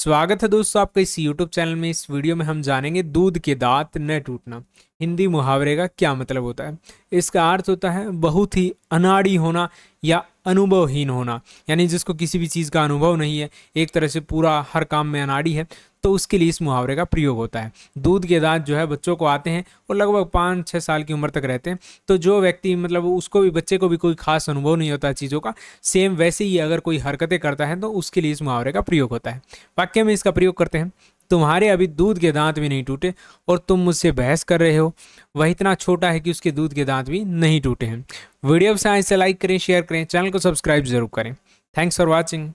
स्वागत है दोस्तों आपका इस यूट्यूब चैनल में इस वीडियो में हम जानेंगे दूध के दांत न टूटना हिंदी मुहावरे का क्या मतलब होता है इसका अर्थ होता है बहुत ही अनाड़ी होना या अनुभवहीन होना यानी जिसको किसी भी चीज़ का अनुभव नहीं है एक तरह से पूरा हर काम में अनाड़ी है तो उसके लिए इस मुहावरे का प्रयोग होता है दूध के दांत जो है बच्चों को आते हैं और लगभग पाँच छः साल की उम्र तक रहते हैं तो जो व्यक्ति मतलब उसको भी बच्चे को भी कोई खास अनुभव नहीं होता चीज़ों का सेम वैसे ही अगर कोई हरकतें करता है तो उसके लिए इस मुहावरे का प्रयोग होता है वाक्य में इसका प्रयोग करते हैं तुम्हारे अभी दूध के दांत भी नहीं टूटे और तुम मुझसे बहस कर रहे हो वह इतना छोटा है कि उसके दूध के दांत भी नहीं टूटे हैं वीडियो साइंस से लाइक करें शेयर करें चैनल को सब्सक्राइब जरूर करें थैंक्स फॉर वॉचिंग